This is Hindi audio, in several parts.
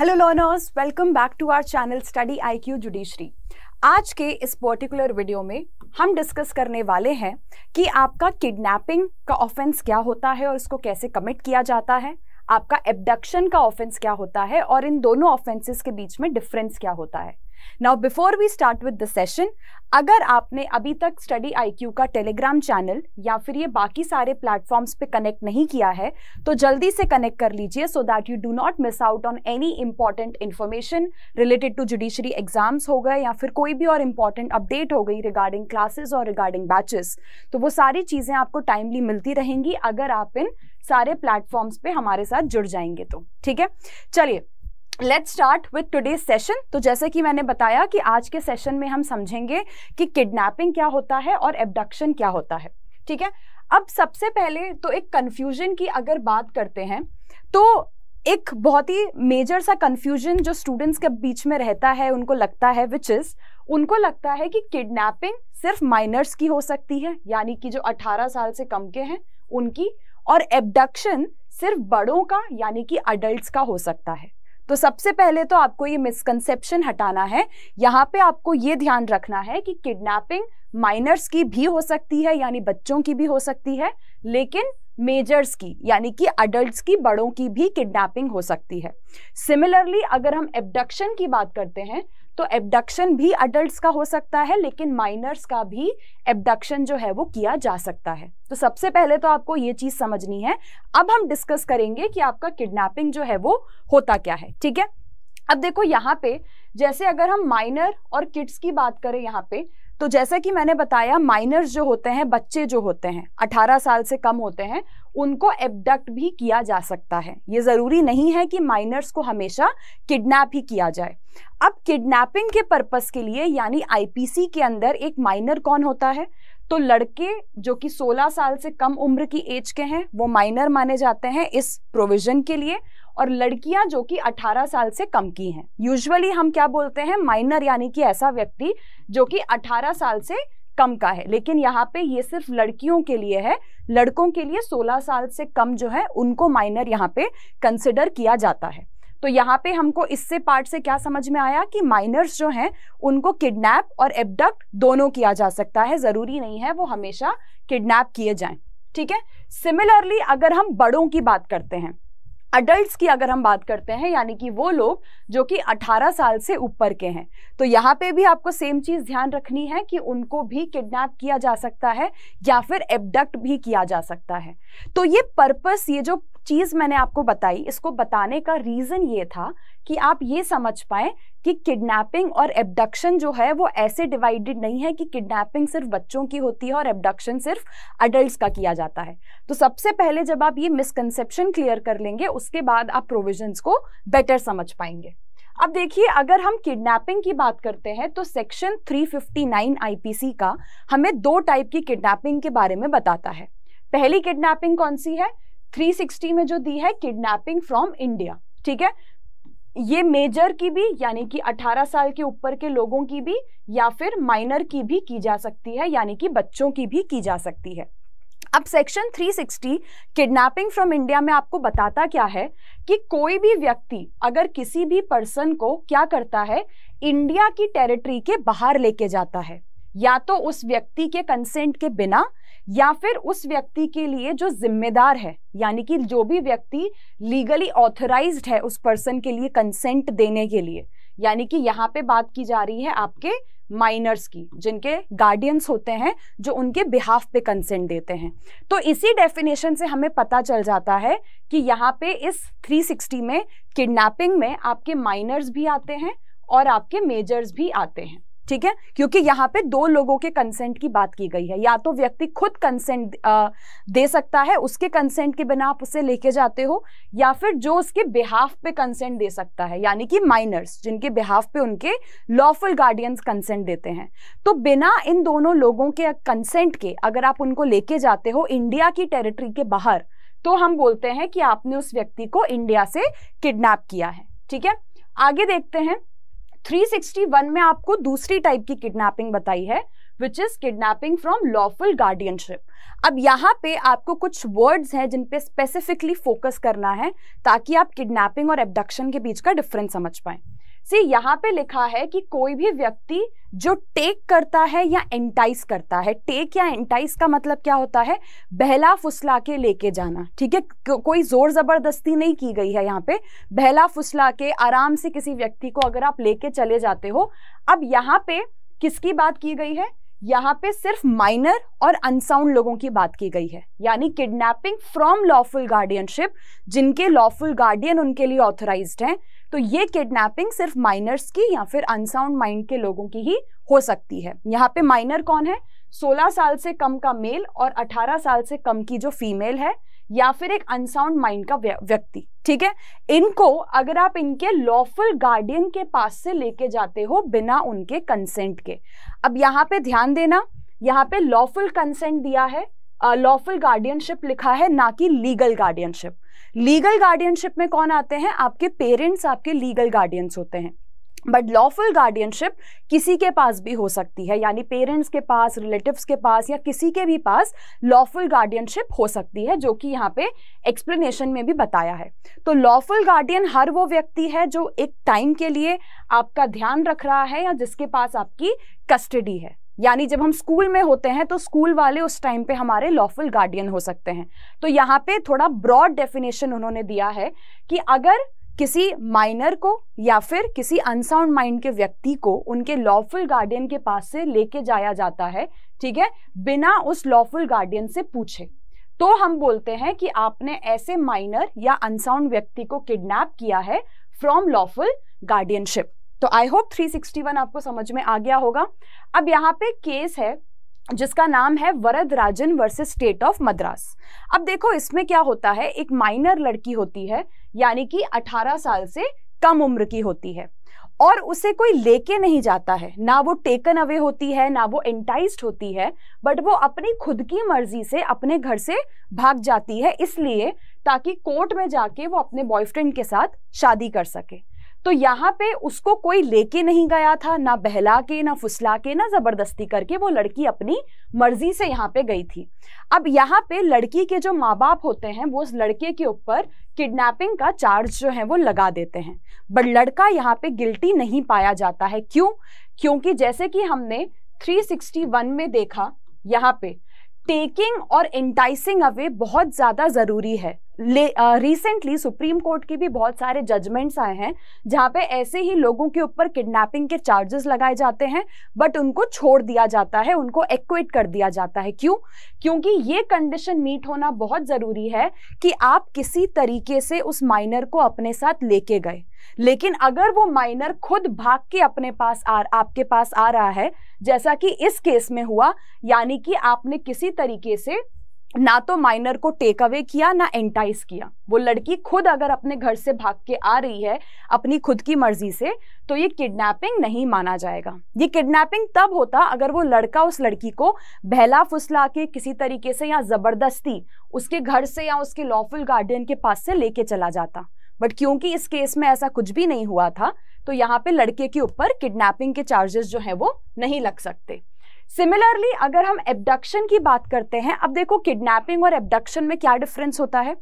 Hello learners welcome back to our channel study IQ judiciary आज के इस पर्टिकुलर वीडियो में हम डिस्कस करने वाले हैं कि आपका किडनैपिंग का ऑफेंस क्या होता है और इसको कैसे कमिट किया जाता है आपका एबडक्शन का ऑफेंस क्या होता है और इन दोनों ऑफेंसेस के बीच में डिफरेंस क्या होता है now before we start with the session अगर आपने अभी तक स्टडी आईक्यू का टेलीग्राम चैनल या फिर ये बाकी सारे प्लेटफॉर्म्स पे कनेक्ट नहीं किया है तो जल्दी से कनेक्ट कर लीजिए so that you do not miss out on any important information related to judiciary exams हो गए या फिर कोई भी और इम्पॉर्टेंट अपडेट हो गई रिगार्डिंग क्लासेज और रिगार्डिंग बैचेस तो वो सारी चीज़ें आपको टाइमली मिलती रहेंगी अगर आप इन सारे प्लेटफॉर्म्स पे हमारे साथ जुड़ जाएंगे तो ठीक है चलिए let start with today session तो जैसे कि मैंने बताया कि आज के सेशन में हम समझेंगे कि किडनैपिंग क्या होता है और एबडक्शन क्या होता है ठीक है अब सबसे पहले तो एक कन्फ्यूजन की अगर बात करते हैं तो एक बहुत ही मेजर सा कन्फ्यूजन जो स्टूडेंट्स के बीच में रहता है उनको लगता है विच इज़ उनको लगता है कि किडनैपिंग सिर्फ माइनर्स की हो सकती है यानी कि जो 18 साल से कम के हैं उनकी और एबडक्शन सिर्फ बड़ों का यानी कि अडल्ट का हो सकता है तो सबसे पहले तो आपको ये मिसकंसेप्शन हटाना है यहाँ पे आपको ये ध्यान रखना है कि किडनैपिंग माइनर्स की भी हो सकती है यानी बच्चों की भी हो सकती है लेकिन मेजर्स की यानी कि अडल्ट की बड़ों की भी किडनैपिंग हो सकती है सिमिलरली अगर हम एबडक्शन की बात करते हैं तो एबडक्शन भी अडल्ट का हो सकता है लेकिन माइनर्स का भी एबडक्शन जो है वो किया जा सकता है तो सबसे पहले तो आपको ये चीज समझनी है अब हम डिस्कस करेंगे कि आपका किडनैपिंग जो है वो होता क्या है ठीक है अब देखो यहाँ पे जैसे अगर हम माइनर और किड्स की बात करें यहाँ पे तो जैसा कि मैंने बताया माइनर्स जो होते हैं बच्चे जो होते हैं 18 साल से कम होते हैं उनको एबडक्ट भी किया जा सकता है ये ज़रूरी नहीं है कि माइनर्स को हमेशा किडनैप ही किया जाए अब किडनैपिंग के पर्पस के लिए यानी आईपीसी के अंदर एक माइनर कौन होता है तो लड़के जो कि 16 साल से कम उम्र की एज के हैं वो माइनर माने जाते हैं इस प्रोविजन के लिए और लड़कियां जो कि 18 साल से कम की हैं यूजुअली हम क्या बोलते हैं माइनर यानी कि ऐसा व्यक्ति जो कि 18 साल से कम का है लेकिन यहाँ पे ये सिर्फ लड़कियों के लिए है लड़कों के लिए 16 साल से कम जो है उनको माइनर यहाँ पे कंसिडर किया जाता है तो यहाँ पे हमको इससे पार्ट से क्या समझ में आया कि माइनर्स जो हैं उनको किडनैप और एबडक्ट दोनों किया जा सकता है ज़रूरी नहीं है वो हमेशा किडनैप किए जाएं ठीक है सिमिलरली अगर हम बड़ों की बात करते हैं अडल्ट की अगर हम बात करते हैं यानी कि वो लोग जो कि 18 साल से ऊपर के हैं तो यहाँ पे भी आपको सेम चीज़ ध्यान रखनी है कि उनको भी किडनैप किया जा सकता है या फिर एबडक्ट भी किया जा सकता है तो ये पर्पस ये जो चीज़ मैंने आपको बताई इसको बताने का रीज़न ये था कि आप ये समझ पाए कि किडनैपिंग और एबडक्शन जो है वो ऐसे डिवाइडेड नहीं है कि किडनैपिंग सिर्फ बच्चों की होती है और एबडक्शन सिर्फ अडल्ट का किया जाता है तो सबसे पहले जब आप ये मिसकनसेप्शन क्लियर कर लेंगे उसके बाद आप प्रोविजन को बेटर समझ पाएंगे अब देखिए अगर हम किडनैपिंग की बात करते हैं तो सेक्शन 359 आईपीसी का हमें दो टाइप की किडनैपिंग के बारे में बताता है पहली किडनैपिंग कौन सी है 360 में जो दी है किडनैपिंग फ्रॉम इंडिया ठीक है ये मेजर की भी यानी कि 18 साल के ऊपर के लोगों की भी या फिर माइनर की भी की जा सकती है यानी कि बच्चों की भी की जा सकती है अब सेक्शन 360 किडनैपिंग फ्रॉम इंडिया में आपको बताता क्या है कि कोई भी व्यक्ति अगर किसी भी पर्सन को क्या करता है इंडिया की टेरिटरी के बाहर लेके जाता है या तो उस व्यक्ति के कंसेंट के बिना या फिर उस व्यक्ति के लिए जो जिम्मेदार है यानी कि जो भी व्यक्ति लीगली ऑथराइज है उस पर्सन के लिए कंसेंट देने के लिए यानी कि यहाँ पे बात की जा रही है आपके माइनर्स की जिनके गार्डियंस होते हैं जो उनके बिहाफ पे कंसेंट देते हैं तो इसी डेफिनेशन से हमें पता चल जाता है कि यहाँ पे इस 360 में किडनैपिंग में आपके माइनर्स भी आते हैं और आपके मेजर्स भी आते हैं ठीक है क्योंकि यहां पे दो लोगों के कंसेंट की बात की गई है या तो व्यक्ति खुद कंसेंट दे सकता है उसके कंसेंट के बिना आप उसे लेके जाते हो या फिर जो उसके बिहाफ पे कंसेंट दे सकता है यानी कि माइनर्स जिनके बिहाफ पे उनके लॉफुल गार्डियंस कंसेंट देते हैं तो बिना इन दोनों लोगों के कंसेंट के अगर आप उनको लेके जाते हो इंडिया की टेरिटरी के बाहर तो हम बोलते हैं कि आपने उस व्यक्ति को इंडिया से किडनैप किया है ठीक है आगे देखते हैं 361 में आपको दूसरी टाइप की किडनैपिंग बताई है which is kidnapping from lawful guardianship अब यहाँ पे आपको कुछ वर्ड्स हैं जिन पे स्पेसिफिकली फोकस करना है ताकि आप किडनैपिंग और एबडक्शन के बीच का डिफरेंस समझ पाएं सी यहाँ पे लिखा है कि कोई भी व्यक्ति जो टेक करता है या एंटाइस करता है टेक या एंटाइस का मतलब क्या होता है बहला फुसला के लेके जाना ठीक है को, कोई जोर जबरदस्ती नहीं की गई है यहाँ पे बहला फुसला के आराम से किसी व्यक्ति को अगर आप लेके चले जाते हो अब यहाँ पे किसकी बात की गई है यहाँ पे सिर्फ माइनर और अनसाउंड लोगों की बात की गई है यानी किडनैपिंग फ्रॉम लॉफुल गार्डियनशिप जिनके लॉफुल गार्डियन उनके लिए ऑथराइज्ड हैं तो ये किडनैपिंग सिर्फ माइनर्स की या फिर अनसाउंड माइंड के लोगों की ही हो सकती है यहाँ पे माइनर कौन है 16 साल से कम का मेल और 18 साल से कम की जो फीमेल है या फिर एक अनसाउंड माइंड का व्यक्ति ठीक है इनको अगर आप इनके लॉफुल गार्डियन के पास से लेके जाते हो बिना उनके कंसेंट के अब यहाँ पे ध्यान देना यहाँ पे लॉफुल कंसेंट दिया है लॉफुल गार्डियनशिप लिखा है ना कि लीगल गार्डियनशिप लीगल गार्डियनशिप में कौन आते हैं आपके पेरेंट्स आपके लीगल गार्डियंस होते हैं बट लॉफुल गार्डियनशिप किसी के पास भी हो सकती है यानी पेरेंट्स के पास रिलेटिव्स के पास या किसी के भी पास लॉफुल गार्डियनशिप हो सकती है जो कि यहाँ पे एक्सप्लेनेशन में भी बताया है तो लॉफुल गार्डियन हर वो व्यक्ति है जो एक टाइम के लिए आपका ध्यान रख रहा है या जिसके पास आपकी कस्टडी है यानी जब हम स्कूल में होते हैं तो स्कूल वाले उस टाइम पे हमारे लॉफुल गार्डियन हो सकते हैं तो यहाँ पे थोड़ा ब्रॉड डेफिनेशन उन्होंने दिया है कि अगर किसी माइनर को या फिर किसी अनसाउंड माइंड के व्यक्ति को उनके लॉफुल गार्डियन के पास से लेके जाया जाता है ठीक है बिना उस लॉफुल गार्डियन से पूछे तो हम बोलते हैं कि आपने ऐसे माइनर या अनसाउंड व्यक्ति को किडनैप किया है फ्रॉम लॉफुल गार्डियनशिप तो आई होप 361 आपको समझ में आ गया होगा अब यहाँ पे केस है जिसका नाम है Varadarajan versus state of Madras अब देखो इसमें क्या होता है एक माइनर लड़की होती है यानी कि 18 साल से कम उम्र की होती है और उसे कोई लेके नहीं जाता है ना वो टेकन अवे होती है ना वो एंटाइज होती है बट वो अपनी खुद की मर्जी से अपने घर से भाग जाती है इसलिए ताकि कोर्ट में जाके वो अपने बॉयफ्रेंड के साथ शादी कर सके तो यहाँ पे उसको कोई लेके नहीं गया था ना बहला के ना फुसला के ना ज़बरदस्ती करके वो लड़की अपनी मर्जी से यहाँ पे गई थी अब यहाँ पे लड़की के जो माँ बाप होते हैं वो उस लड़के के ऊपर किडनैपिंग का चार्ज जो है वो लगा देते हैं बट लड़का यहाँ पे गिल्टी नहीं पाया जाता है क्यों क्योंकि जैसे कि हमने 361 में देखा यहाँ पे टेकिंग और इंटाइसिंग अवे बहुत ज़्यादा ज़रूरी है रिसेंटली सुप्रीम कोर्ट के भी बहुत सारे जजमेंट्स आए हैं जहाँ पे ऐसे ही लोगों के ऊपर किडनैपिंग के चार्जेस लगाए जाते हैं बट उनको छोड़ दिया जाता है उनको एक्विट कर दिया जाता है क्यों क्योंकि ये कंडीशन मीट होना बहुत ज़रूरी है कि आप किसी तरीके से उस माइनर को अपने साथ लेके गए लेकिन अगर वो माइनर खुद भाग के अपने पास आ आपके पास आ रहा है जैसा कि इस केस में हुआ यानी कि आपने किसी तरीके से ना तो माइनर को टेक अवे किया ना एंटाइज किया वो लड़की खुद अगर अपने घर से भाग के आ रही है अपनी खुद की मर्जी से तो ये किडनैपिंग नहीं माना जाएगा ये किडनैपिंग तब होता अगर वो लड़का उस लड़की को बहला फुसला के किसी तरीके से या ज़बरदस्ती उसके घर से या उसके लॉफुल गार्डियन के पास से लेके चला जाता बट क्योंकि इस केस में ऐसा कुछ भी नहीं हुआ था तो यहाँ पे लड़के के ऊपर किडनैपिंग के चार्जेस जो है वो नहीं लग सकते सिमिलरली अगर हम एबडक्शन की बात करते हैं अब देखो किडनैपिंग और एबडक्शन में क्या डिफरेंस होता है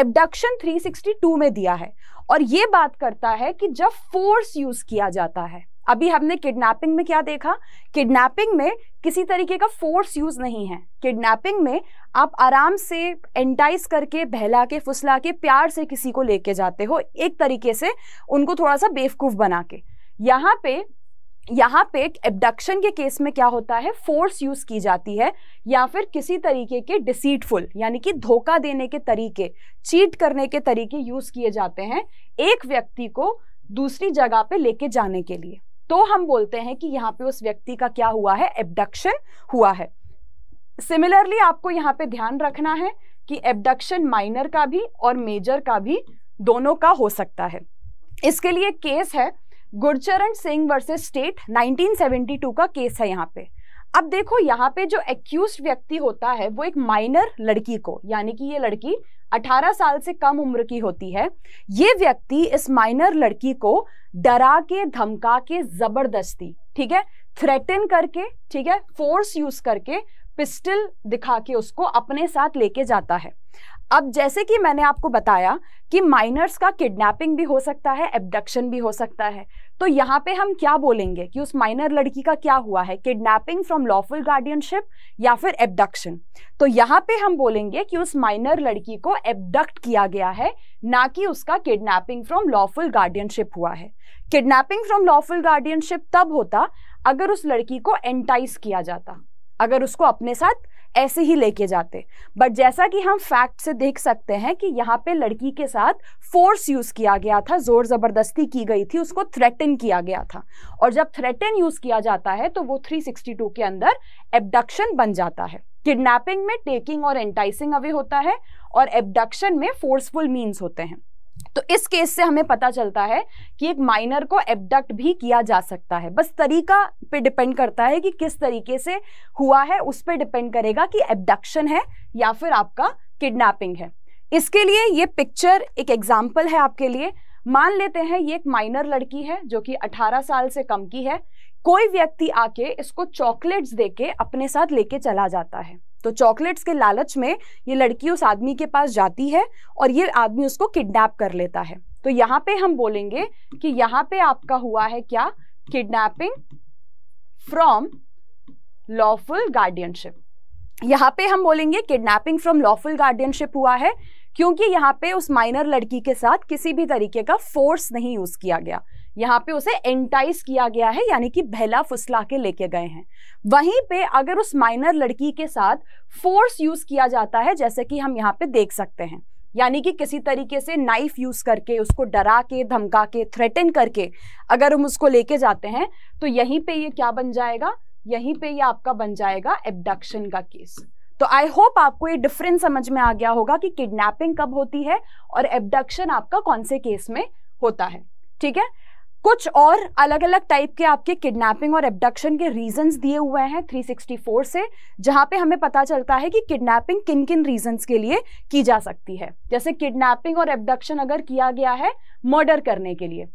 एबडक्शन 362 में दिया है और ये बात करता है कि जब फोर्स यूज किया जाता है अभी हमने किडनैपिंग में क्या देखा किडनैपिंग में किसी तरीके का फोर्स यूज नहीं है किडनैपिंग में आप आराम से एंटाइज करके बहला के फुसला के प्यार से किसी को लेके जाते हो एक तरीके से उनको थोड़ा सा बेवकूफ बना के यहाँ पे यहाँ पे एक एबडक्शन के केस में क्या होता है फोर्स यूज की जाती है या फिर किसी तरीके के डिसीटफुल यानी कि धोखा देने के तरीके चीट करने के तरीके यूज किए जाते हैं एक व्यक्ति को दूसरी जगह पे लेके जाने के लिए तो हम बोलते हैं कि यहाँ पे उस व्यक्ति का क्या हुआ है एबडक्शन हुआ है सिमिलरली आपको यहाँ पे ध्यान रखना है कि एबडक्शन माइनर का भी और मेजर का भी दोनों का हो सकता है इसके लिए केस है गुरचरण सिंह वर्सेस स्टेट 1972 का केस है यहाँ पे अब देखो यहाँ पे जो एक्यूज व्यक्ति होता है वो एक माइनर लड़की को यानी कि ये लड़की 18 साल से कम उम्र की होती है ये व्यक्ति इस माइनर लड़की को डरा के धमका के जबरदस्ती ठीक है थ्रेटन करके ठीक है फोर्स यूज करके पिस्टल दिखा के उसको अपने साथ लेके जाता है अब जैसे कि मैंने आपको बताया कि माइनर्स का किडनैपिंग भी हो सकता है एबडक्शन भी हो सकता है तो यहाँ पे हम क्या बोलेंगे कि उस माइनर लड़की का क्या हुआ है किडनैपिंग फ्रॉम लॉफुल गार्डियनशिप या फिर एबडक्शन तो यहाँ पे हम बोलेंगे कि उस माइनर लड़की को एबडक्ट किया गया है ना कि उसका किडनैपिंग फ्रॉम लॉफुल गार्डियनशिप हुआ है किडनैपिंग फ्रॉम लॉफुल गार्डियनशिप तब होता अगर उस लड़की को एंटाइस किया जाता अगर उसको अपने साथ ऐसे ही लेके जाते बट जैसा कि हम फैक्ट से देख सकते हैं कि यहाँ पे लड़की के साथ फोर्स यूज़ किया गया था ज़ोर ज़बरदस्ती की गई थी उसको थ्रेटन किया गया था और जब थ्रेटन यूज़ किया जाता है तो वो 362 के अंदर एबडक्शन बन जाता है किडनैपिंग में टेकिंग और एंटाइसिंग अवे होता है और एबडक्शन में फोर्सफुल मीन्स होते हैं तो इस केस से हमें पता चलता है कि एक माइनर को एबडक्ट भी किया जा सकता है बस तरीका पे डिपेंड करता है कि किस तरीके से हुआ है उस पर डिपेंड करेगा कि एबडक्शन है या फिर आपका किडनैपिंग है इसके लिए ये पिक्चर एक एग्जाम्पल है आपके लिए मान लेते हैं ये एक माइनर लड़की है जो कि 18 साल से कम की है कोई व्यक्ति आके इसको चॉकलेट्स देके अपने साथ लेके चला जाता है तो चॉकलेट्स के लालच में ये लड़की उस आदमी के पास जाती है और ये आदमी उसको किडनैप कर लेता है तो यहाँ पे हम बोलेंगे कि यहाँ पे आपका हुआ है क्या किडनैपिंग फ्रॉम लॉफुल गार्डियनशिप यहां पे हम बोलेंगे किडनैपिंग फ्रॉम लॉफुल गार्डियनशिप हुआ है क्योंकि यहां पे उस माइनर लड़की के साथ किसी भी तरीके का फोर्स नहीं यूज किया गया यहां पे उसे एंटाइज किया गया है यानी कि बहला फुसला के लेके गए हैं वहीं पे अगर उस माइनर लड़की के साथ फोर्स यूज किया जाता है जैसे कि हम यहां पे देख सकते हैं यानी कि किसी तरीके से नाइफ यूज़ करके उसको डरा के धमका के थ्रेटन करके अगर हम उसको लेके जाते हैं तो यहीं पे ये क्या बन जाएगा यहीं पे ये आपका बन जाएगा एबडक्शन का केस तो आई होप आपको ये डिफरेंस समझ में आ गया होगा कि किडनैपिंग कब होती है और एबडक्शन आपका कौन से केस में होता है ठीक है कुछ और अलग अलग टाइप के आपके किडनैपिंग और एबडक्शन के रीजंस दिए हुए हैं 364 से जहां पे हमें पता चलता है कि किडनैपिंग किन किन रीजंस के लिए की जा सकती है जैसे किडनैपिंग और एबडक्शन अगर किया गया है मर्डर करने के लिए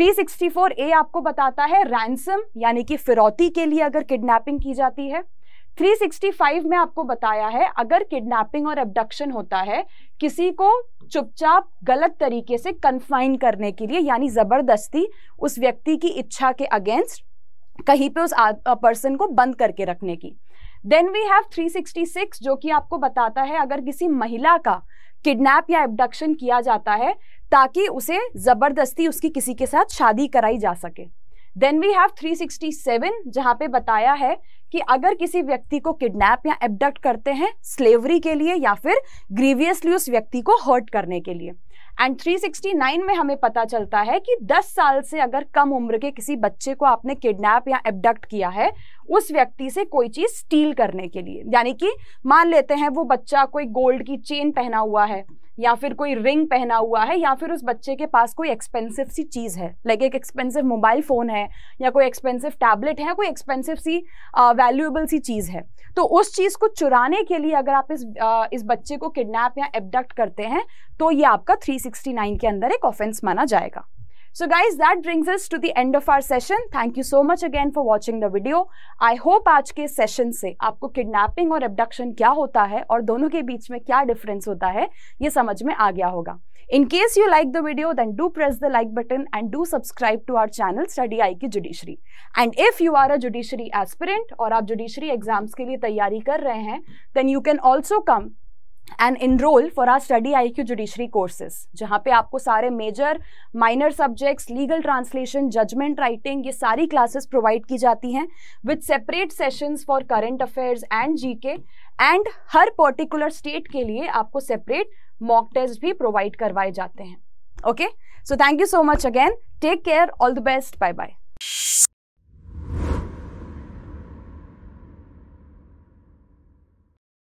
364 ए आपको बताता है रैंसम यानी कि फिरौती के लिए अगर किडनैपिंग की जाती है 365 में आपको बताया है अगर किडनैपिंग और एबडक्शन होता है किसी को चुपचाप गलत तरीके से कन्फाइन करने के लिए यानी ज़बरदस्ती उस व्यक्ति की इच्छा के अगेंस्ट कहीं पे उस पर्सन को बंद करके रखने की देन वी हैव 366 जो कि आपको बताता है अगर किसी महिला का किडनैप या एबडक्शन किया जाता है ताकि उसे ज़बरदस्ती उसकी किसी के साथ शादी कराई जा सके देन वी हैव 367 जहां पे बताया है कि अगर किसी व्यक्ति को किडनैप या एबडक्ट करते हैं स्लेवरी के लिए या फिर ग्रीवियसली उस व्यक्ति को हर्ट करने के लिए एंड 369 में हमें पता चलता है कि 10 साल से अगर कम उम्र के किसी बच्चे को आपने किडनैप या एबडक्ट किया है उस व्यक्ति से कोई चीज़ स्टील करने के लिए यानी कि मान लेते हैं वो बच्चा कोई गोल्ड की चेन पहना हुआ है या फिर कोई रिंग पहना हुआ है या फिर उस बच्चे के पास कोई एक्सपेंसिव सी चीज़ है लाइक एक एक्सपेंसिव मोबाइल फ़ोन है या कोई एक्सपेंसिव टैबलेट है कोई एक्सपेंसिव सी वैल्यूएबल सी चीज़ है तो उस चीज़ को चुराने के लिए अगर आप इस आ, इस बच्चे को किडनैप या एबडक्ट करते हैं तो ये आपका 369 के अंदर एक ऑफेंस माना जाएगा So guys, that brings us to the end of our session. Thank you so much again for watching the video. I hope आज के सेशन से आपको किडनैपिंग और एबडक्शन क्या होता है और दोनों के बीच में क्या डिफरेंस होता है ये समझ में आ गया होगा In case you like the video, then do press the like button and do subscribe to our channel Study IQ Judiciary. And if you are a judiciary aspirant और आप judiciary exams के लिए तैयारी कर रहे हैं then you can also come and enrol for our study I Q judiciary courses जहाँ पे आपको सारे major minor subjects legal translation judgement writing ये सारी क्लासेस प्रोवाइड की जाती हैं with separate sessions for current affairs and G K and हर पर्टिकुलर स्टेट के लिए आपको सेपरेट मॉक टेस्ट भी प्रोवाइड करवाए जाते हैं okay so thank you so much again take care all the best bye bye